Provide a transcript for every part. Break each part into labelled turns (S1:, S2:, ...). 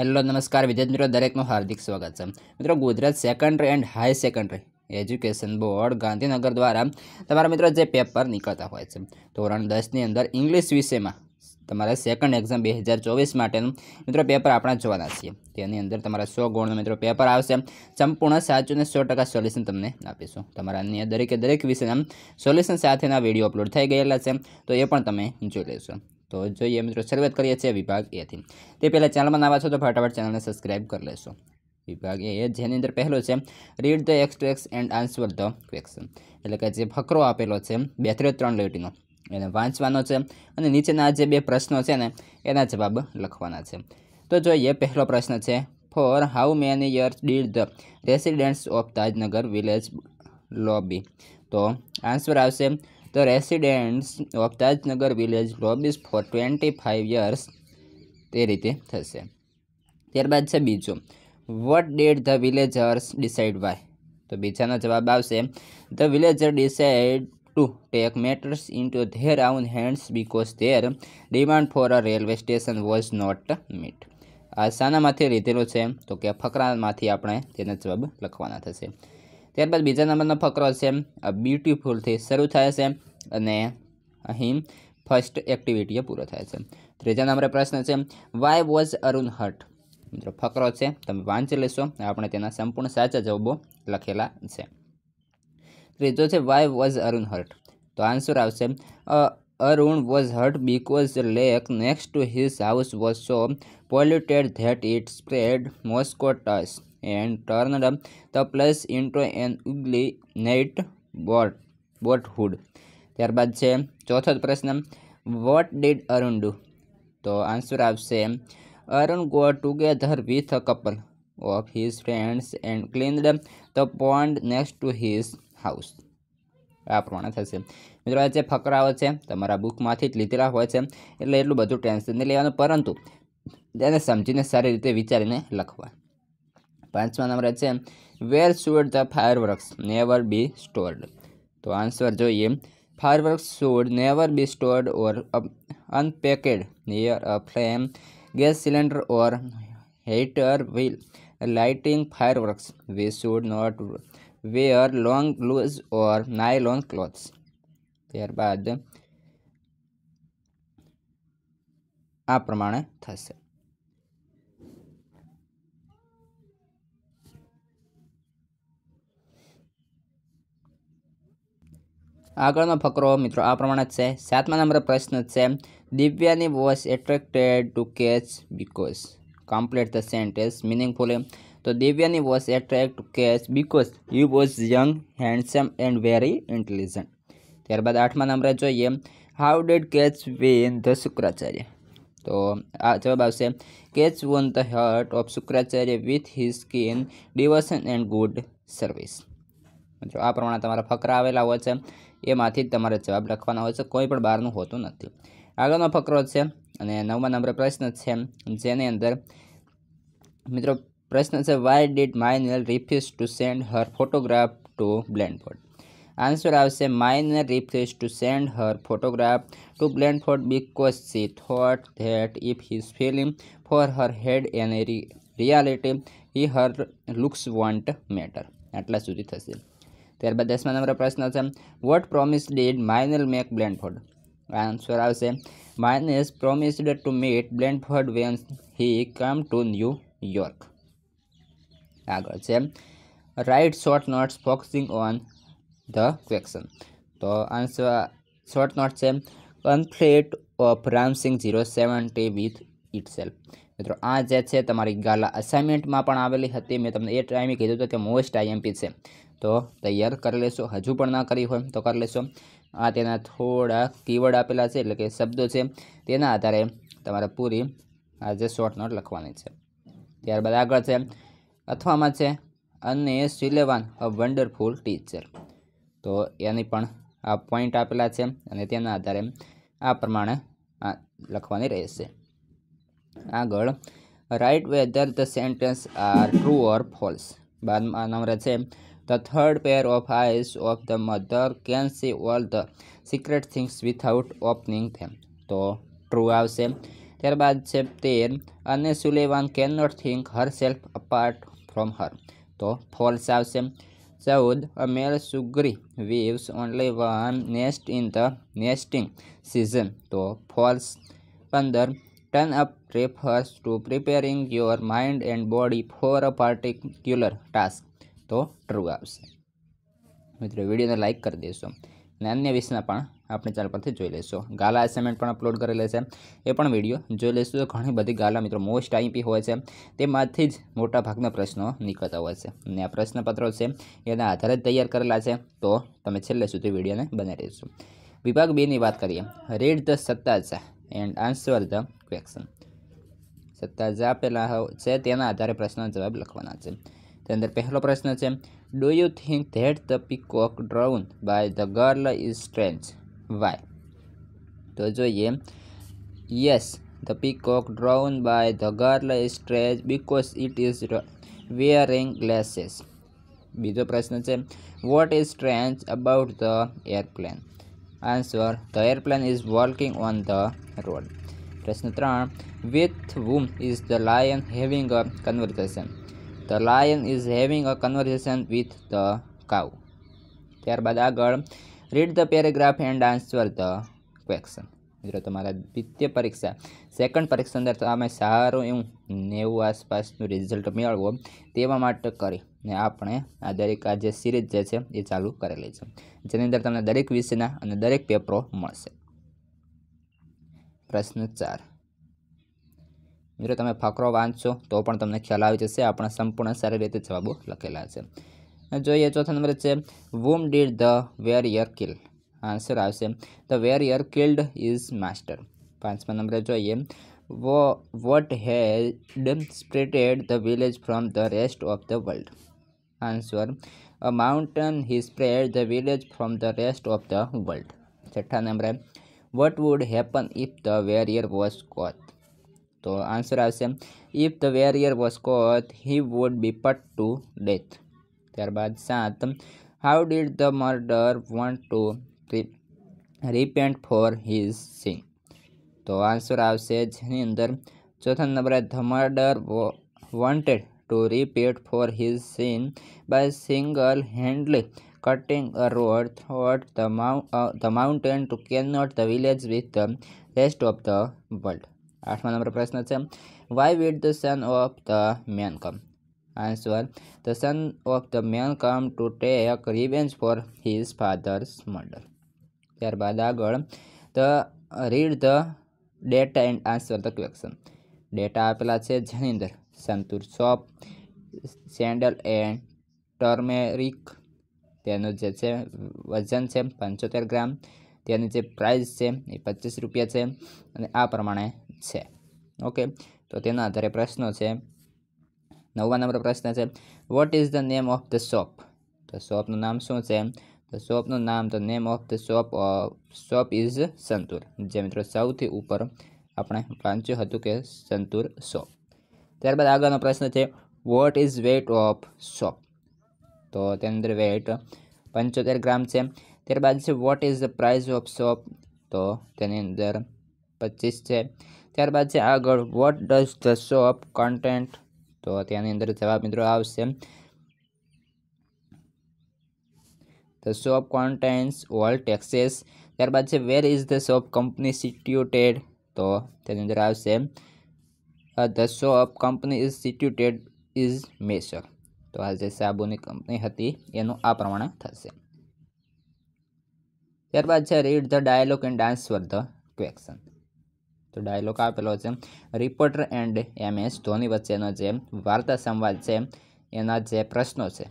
S1: Hello નમસ્કાર વિદ્યાર્થી મિત્રો દરેકનું હાર્દિક સ્વાગત છે મિત્રો Gujarat secondary and high secondary education board Gandhinagar દ્વારા તમારા મિત્રો જે પેપર નીકળતા હોય છે ધોરણ દસની અંદર ઇંગ્લિશ વિષયમાં તમારે સેકન્ડ એક્ઝામ બે હજાર ચોવીસ માટેનું મિત્રો પેપર આપણે જોવાના છીએ તેની અંદર તમારા સો ગુણનો મિત્રો પેપર આવશે સંપૂર્ણ સાચું અને સો ટકા સોલ્યુશન તમને આપીશું તમારા અન્ય દરેકે દરેક વિષયના સોલ્યુશન સાથેના વિડીયો અપલોડ થઈ ગયેલા છે તો એ પણ તમે જોઈ લેશો તો જોઈએ મિત્રો શરૂઆત કરીએ છીએ વિભાગ એથી તે પહેલાં ચેનલમાં નવા છો તો ફટાફટ ચેનલને સબસ્ક્રાઇબ કરી લેશો વિભાગ એ જેની અંદર પહેલો છે read the extract and answer the question એટલે કે જે ફકરો આપેલો છે બે ત્રણ લીટીનો એને વાંચવાનો છે અને નીચેના જે બે પ્રશ્નો છે ને એના જવાબ લખવાના છે તો જોઈએ પહેલો પ્રશ્ન છે for how many years did the residents of Tajnagar village lobby તો આન્સર આવશે The residents of Tajnagar village lobbies for 25 years તે રીતે થશે ત્યારબાદ છે બીજો what did the villagers decide why તો બીજાનો જવાબ આવશે the villager decide to take matters into their own hands because their demand for a railway station was not met આ શાનામાંથી લીધેલું છે તો કે ફકરામાંથી આપણે તેના જવાબ લખવાના થશે ત્યારબાદ બીજા નંબરનો ફકરો છે બ્યુટીફુલથી શરૂ થાય છે અને અહીં ફર્સ્ટ એક્ટિવિટીએ પૂરો થાય છે ત્રીજા નંબરે પ્રશ્ન છે વાય વોઝ અરુણ હટ મિત્રો ફકરો છે તમે વાંચી લેશો આપણે તેના સંપૂર્ણ સાચા જવાબો લખેલા છે ત્રીજો છે વાય વોઝ અરુણ હર્ટ તો આન્સર આવશે Arun was hurt because lake next to his house was so polluted that it spread mosquito mosquitoes and turned up the place into an ugly night boat boathood ત્યારબાદ છે ચોથો પ્રશ્ન what did Arun do તો answer આવશે Arun go together with a couple of his friends and cleaned the pond next to his house આ પ્રમાણે થશે મિત્રો આ જે ફકરાઓ છે તમારા બુકમાંથી જ લીધેલા હોય છે એટલે એટલું બધું ટેન્શન નહીં લેવાનું પરંતુ તેને સમજીને સારી રીતે વિચારીને લખવા પાંચમા નંબરે છે where should the fire fireworks never be stored તો આન્સર જોઈએ fire fireworks should never be stored or unpacked near a flame gas cylinder or heater will lighting fireworks we should not wear long gloves or nylon clothes ત્યારબાદ આ પ્રમાણે થશે આગળનો ફકરો મિત્રો આ પ્રમાણે જ છે સાતમા નંબર પ્રશ્ન છે Devyani was attracted to Kach because complete the sentence meaningfully તો Devyani was attract to Kach because he was young handsome and very intelligent ત્યારબાદ આઠમા નંબરે જોઈએ how did Kach win the Shukracharya તો આ જવાબ આવશે Kach won the heart of Shukracharya with his skin devotion and good service મિત્રો આ પ્રમાણે તમારા ફકરા આવેલા હોય છે એમાંથી જ તમારે જવાબ લખવાનો હોય છે કોઈ પણ બહારનું હોતું નથી આગળનો ફકરો છે અને નવમા નંબર પ્રશ્ન છે જેની અંદર મિત્રો પ્રશ્ન છે why did Maynell refuse to send her photograph to Blandford answer આવશે Maynell refuse to send her photograph to Blandford because she thought that if his feeling for her had an reality he her looks won't matter એટલા સુધી થશે ત્યારબાદ દસમા number પ્રશ્ન છે what promise did Maynell make Blandford answer આવશે Maynell promised to meet Blandford when he come to New York આગળ છે right short notes focusing on the question તો આન્સર શોર્ટ નોટ છે conflict of Ramsingh zero seventy with itself મિત્રો આ જે છે તમારી ગાલા અસાઇનમેન્ટમાં પણ આવેલી હતી મેં તમને એ ટાઈમે કીધું હતું કે મોસ્ટ આઈએમપી છે તો તૈયાર કરી લેશો હજુ પણ ના કરી હોય તો કરી લેશો આ તેના થોડા કીવર્ડ આપેલા છે એટલે કે શબ્દો છે તેના આધારે તમારે પૂરી આ જે શોર્ટ નોટ લખવાની છે ત્યારબાદ આગળ છે અથવામાં છે અને સિલેવાન અ વન્ડરફુલ ટીચર તો એની પણ આ પોઈન્ટ આપેલા છે અને તેના આધારે આ પ્રમાણે આ લખવાની રહેશે આગળ write whether the sentence are true or false બાદમાં નંબર છે the third pair of eyes of the mother can see all the secret things without opening them તો ટ્રુ આવશે ત્યારબાદ છે તેર અને Sullivan can not think herself apart from her તો false આવશે ચૌદ અ મેલ સુગ્રી weaves only one nest in the nesting season તો ફોલ્સ પંદર turn up refers two preparing your mind and body for a particular task તો true આવશે મિત્રો વિડીયોને લાઇક કરી દેશો અને અન્ય વિષયના પણ આપણે ચાલ પરથી જોઈ લેશો ગાલા અસાઇનમેન્ટ પણ અપલોડ કરેલા છે એ પણ વિડીયો જોઈ તો ઘણી બધી ગાલા મિત્રો મોસ્ટ આઈપી હોય છે તેમાંથી જ મોટા ભાગના પ્રશ્નો નીકળતા હોય છે અને આ પ્રશ્નપત્રો છે એના આધારે જ તૈયાર કરેલા છે તો તમે છેલ્લે સુધી વિડીયોને બનાવી દેશો વિભાગ બેની વાત કરીએ રેડ ધ સત્તા છે એન્ડ આન્સર ધ ક્વેશ્ચન સત્તા જે આપેલા છે તેના આધારે પ્રશ્નનો જવાબ લખવાના છે તે અંદર પહેલો પ્રશ્ન છે do you think that the peacock drawn by the girl is strange why તો જોઈએ yes the peacock drawn by the girl is strange because it is wearing glasses બીજો પ્રશ્ન છે what is strange about the airplane answer the airplane is walking on the road Prashna 3 with whom is the lion having a conversation the lion is having a conversation with the cow ત્યારબાદ આગળ read the paragraph and answer the question મિત્રો તમારા દ્વિતીય પરીક્ષા second પરીક્ષા અંદર તમે સારું એવું નેવું આસપાસનું રિઝલ્ટ મેળવો તેવા માટે કરી ને આપણે આ દરેક આ જે સિરીઝ જે છે એ ચાલુ કરેલી છે જેની અંદર તમને દરેક વિષયના અને દરેક પેપરો મળશે પ્રશ્ન ચાર મિત્રો તમે ફકરો વાંચશો તો પણ તમને ખ્યાલ આવી જશે આપણા સંપૂર્ણ સારી રીતે જવાબો લખેલા છે જોઈએ ચોથા નંબર છે whom did the warrior kill answer આવશે the warrior killed is master પાંચમા નંબરે જોઈએ what has separated the village from the rest of the world? Answer A mountain has separated the village from the rest of the world. छठा number what would happen if the warrior was caught? तो answer આવશે if the warrior was caught he would be put to death ત્યારબાદ સાત how did the murderer want to repent for his sin તો answer આવશે જેની અંદર ચોથા નંબરે the wanted to repent for his sin by single handedly cutting a rod throat the, mount, uh, the mountain to cannot the village with the rest of the આઠમા number પ્રશ્ન છે why did the son of the man come answer the son of the man come to take revenge for his father's murder ત્યારબાદ આગળ the read the data and answer the question data આપેલા છે જેની અંદર Santoor soap sandal and turmeric તેનું જે છે વજન છે પંચોતેર ગ્રામ તેની જે પ્રાઇસ છે એ પચીસ રૂપિયા છે અને આ પ્રમાણે છે ઓકે તો તેના આધારે પ્રશ્નો છે નવવા નંબર પ્રશ્ન છે what is the name of the soap તો શોપનું નામ શું છે તો શોપનું નામ તો name of the soap soap is Santoor જે મિત્રો સૌથી ઉપર આપણે વાંચ્યું હતું કે સંતુર શોપ ત્યારબાદ આગળનો પ્રશ્ન છે what is weight of soap તો તેની અંદર વેટ પંચોતેર ગ્રામ છે ત્યારબાદ છે what is the price of soap તો તેની અંદર પચીસ છે ત્યારબાદ છે આગળ what does the soap content તો તેની અંદર જવાબ મિત્રો આવશે the soap contains all taxes ત્યારબાદ છે where is the soap company situated તો તેની અંદર આવશે the soap company is situated is Mysore તો આ જે સાબુની કંપની હતી એનું આ પ્રમાણે થશે ત્યારબાદ છે રીડ ધ ડાયલોગ એન્ડ ડાન્સ ફોર ધ ક્વેક્શન તો ડાયલોગ આપેલો છે reporter and M S Dhoni વચ્ચેનો જે વાર્તા સંવાદ છે એના જે પ્રશ્નો છે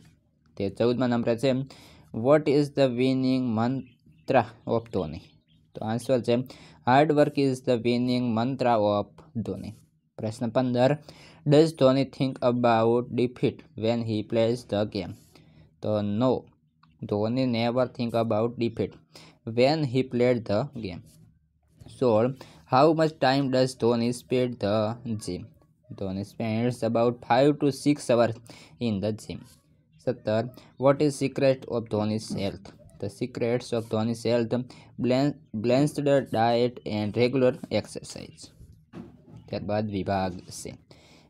S1: તે ચૌદમા નંબરે છે what is the winning mantra of Dhoni તો આન્સર છે hard work is the winning mantra of Dhoni પ્રશ્ન પંદર does Dhoni think about defeat when he plays the game તો no Dhoni never think about defeat when he played the game સોળ how much time does Dhoni spend the gym Dhoni spends about five to six hours in the gym સત્તર what is secret of Dhoni's health the secrets of Dhoni's health balanced diet and regular exercise ત્યારબાદ વિભાગ છે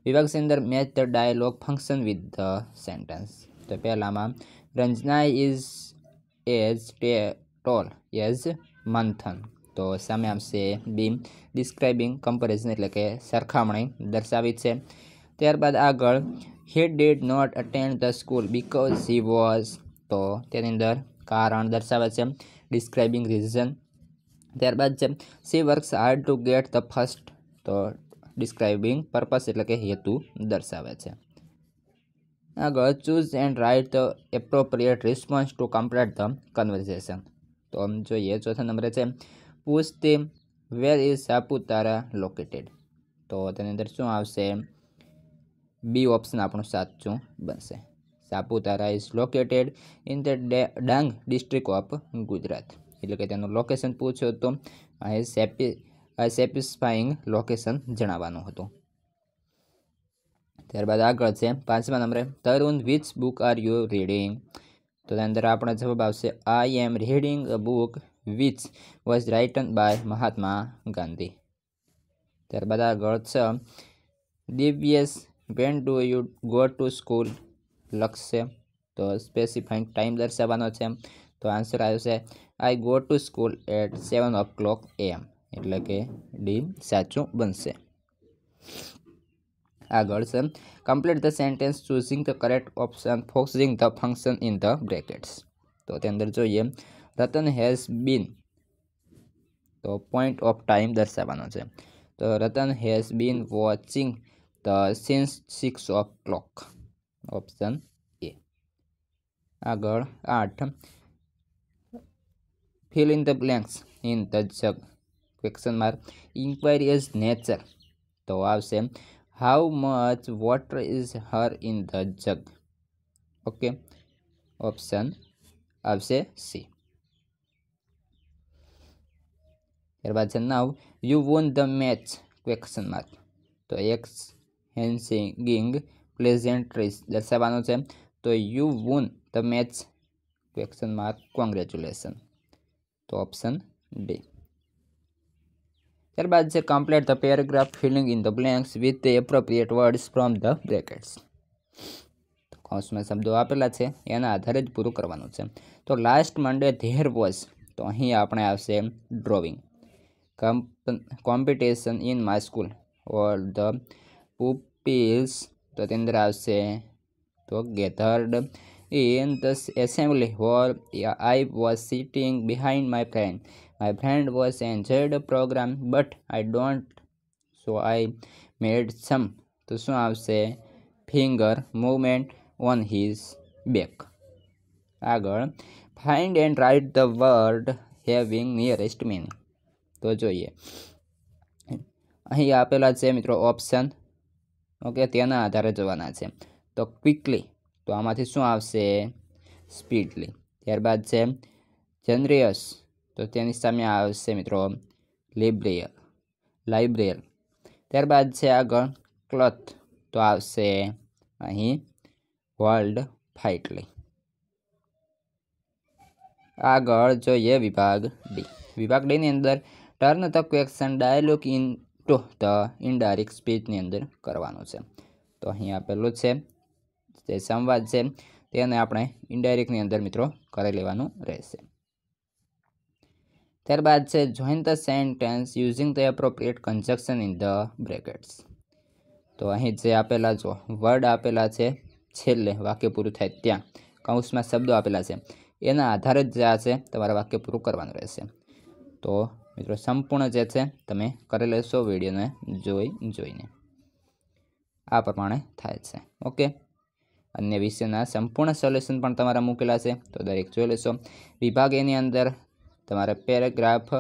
S1: વિભાગ છે અંદર match the dialogue function with the sentence તો પહેલામાં Ranjana is as ટે ટોલ એઝ મંથન તો સામે આવશે બી ડિસ્ક્રાઇબિંગ કમ્પેરિઝન એટલે કે સરખામણી દર્શાવી છે ત્યારબાદ આગળ he did not attend the school because he was તો તેની અંદર કારણ દર્શાવે છે ડિસ્ક્રાઇબિંગ રીઝન ત્યારબાદ છે she works hard to get the first તો ડિસ્ક્રાઇબિંગ પર્પસ એટલે કે હેતુ દર્શાવે છે આગળ choose and write the appropriate response to complete the conversation તો આમ જોઈએ ચોથા નંબરે છે પૂછ તે વેર ઇઝ સાપુતારા લોકેટેડ તો તેની અંદર શું આવશે બી ઓપ્શન આપણું સાચું બનશે Saputara is located in the Dang district of Gujarat એટલે કે તેનું લોકેશન પૂછ્યો તો અહીં સેપી સેટિસ્ફાઈંગ લોકેશન જણાવવાનું હતું ત્યારબાદ આગળ છે પાંચમા નંબરે Tarun which book are you reading તો તેની અંદર આપણો જવાબ આવશે I am reading a book which was written by Mahatma Gandhi ત્યારબાદ આગળ છે Divyesh when do you go to school લખશે તો સ્પેસિફાઈંગ ટાઈમ દર્શાવવાનો છે તો આન્સર આવશે I go to school at seven o'clock AM એટલે કે ડી સાચું બનશે આગળ છે complete the sentence choosing the correct option ફોક્સિંગ the function in the brackets તો તે અંદર જોઈએ રતન હેઝ બીન તો પોઈન્ટ ઓફ ટાઈમ દર્શાવવાનો છે તો Ratan has been watching the since 6 o'clock. option a Agar आठ fill in the blanks in the question mark inquiry is nature तो આવશે how much water is her in the jug okay option આવશે c now you now the match question mark question mark exchanging pleasantries દર્શાવવાનો છે તો you won the match question mark congratulation તો option D ત્યારબાદ છે complete the paragraph filling in the blanks with the appropriate words from the brackets કૌંસમાં શબ્દો આપેલા છે એના આધારે જ પૂરું કરવાનું છે તો લાસ્ટ મંડે ધેર વોઝ તો અહીં આપણે આવશે drawing competition in my school or the pupils तो अंदर तो gathered in this assembly hall I was sitting behind my friend my friend was enjoyed program but I don't so I made some तो शू आशे finger movement on his back आग find and write the word having nearest meaning तो जो अँ आप मित्रों option okay તેના આધારે જવાના છે તો ક્વિકલી તો આમાંથી શું આવશે સ્પીડલી ત્યારબાદ છે જનરિયસ તો તેની સામે આવશે મિત્રો લિબ્રેયલ લાઇબ્રેયલ ત્યારબાદ છે આગળ ક્લથ તો આવશે અહીં વર્લ્ડ ફાઇટલી આગળ જોઈએ વિભાગ ડી વિભાગ ડીની અંદર turn the question dialogue in to the indirect સ્પીચની અંદર કરવાનું છે તો અહીં આપેલું છે જે સંવાદ છે તેને આપણે ઇનડાયરેક્ટની અંદર મિત્રો કરી લેવાનું રહેશે ત્યારબાદ છે join the sentence using the appropriate conjunction in the brackets તો અહીં જે આપેલા જો વર્ડ આપેલા છે છેલ્લે વાક્ય પૂરું થાય ત્યાં કૌંસમાં શબ્દો આપેલા છે એના આધારે જ જે આ છે તમારે વાક્ય પૂરું કરવાનું રહેશે તો મિત્રો સંપૂર્ણ જે છે તમે કરી લેશો વિડીયોને જોઈ જોઈને આ પ્રમાણે થાય છે ઓકે અન્ય વિષયના સંપૂર્ણ સોલ્યુશન પણ તમારા મૂકેલા છે તો દરેક જોઈ લેશો વિભાગ એની અંદર તમારે પેરેગ્રાફ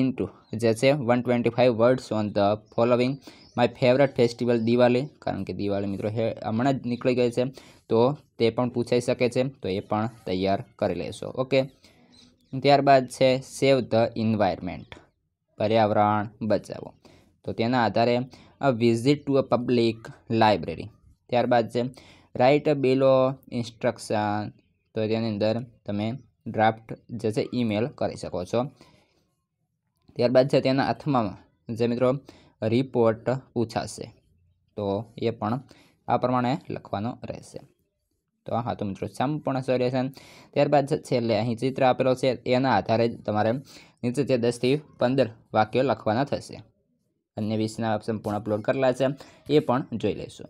S1: ઇન્ટુ જે છે one twenty five words on the following my favourite festival Diwali કારણ કે દિવાળી મિત્રો હે હમણાં જ નીકળી ગઈ છે તો તે પણ પૂછાઈ શકે છે તો એ પણ તૈયાર કરી લેશો ઓકે ત્યારબાદ છે સેવ ધ ઇન્વાયરમેન્ટ પર્યાવરણ બચાવો તો તેના આધારે a visit to a public library ત્યારબાદ છે રાઇટ અ બિલો ઇન્સ્ટ્રક્શન તો તેની અંદર તમે ડ્રાફ્ટ જે છે ઈમેલ કરી શકો છો ત્યારબાદ છે તેના હાથમાં જે મિત્રો રિપોર્ટ પૂછાશે તો એ પણ આ પ્રમાણે લખવાનો રહેશે તો હા તો મિત્રો સંપૂર્ણ સોલ્યુશન ત્યારબાદ છેલ્લે અહીં ચિત્ર આપેલો છે એના આધારે તમારે નીચે તે દસથી પંદર વાક્યો લખવાના થશે અન્ય વિષયના સંપૂર્ણ અપલોડ કરેલા છે એ પણ જોઈ લઈશું